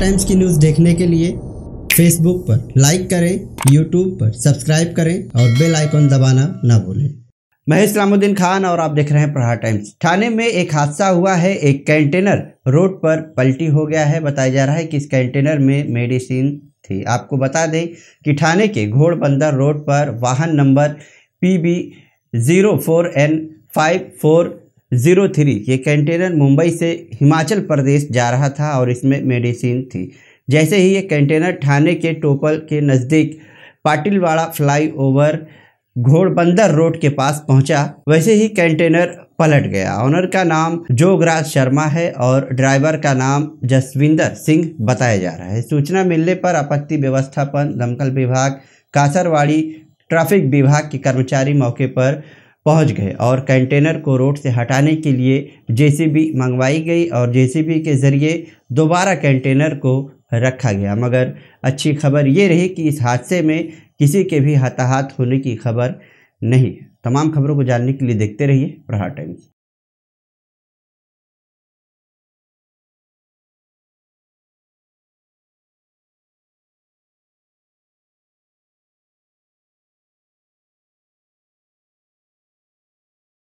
times की news देखने के लिए फेसबुक पर लाइक करें यूट्यूब पर सब्सक्राइब करें और बेल आइकॉन दबाना ना भूलें मैं इस्लामुद्दीन खान और आप देख रहे हैं प्रहार टाइम्स थाने में एक हादसा हुआ है एक कंटेनर रोड पर पलटी हो गया है बताया जा रहा है कि इस कंटेनर में मेडिसिन थी आपको बता दें कि थाने के घोड़बंदर रोड पर वाहन नंबर P B zero four N five four zero three ये कंटेनर मुंबई से हिमाचल प्रदेश जा रहा था और इसमें मेडिसिन थी जैसे ही ये कंटेनर थाने के टोपल के नज़दीक पाटिलवाड़ा फ्लाईओवर घोड़बंदर रोड के पास पहुंचा वैसे ही कंटेनर पलट गया ऑनर का नाम जोगराज शर्मा है और ड्राइवर का नाम जसविंदर सिंह बताया जा रहा है सूचना मिलने पर आपत्ति व्यवस्थापन दमकल विभाग कासरवाड़ी ट्रैफिक विभाग के कर्मचारी मौके पर पहुंच गए और कंटेनर को रोड से हटाने के लिए जेसीबी मंगवाई गई और जेसीबी के ज़रिए दोबारा कंटेनर को रखा गया मगर अच्छी खबर ये रही कि इस हादसे में किसी के भी हताहत होने की खबर नहीं तमाम खबरों को जानने के लिए देखते रहिए प्रहार टाइम्स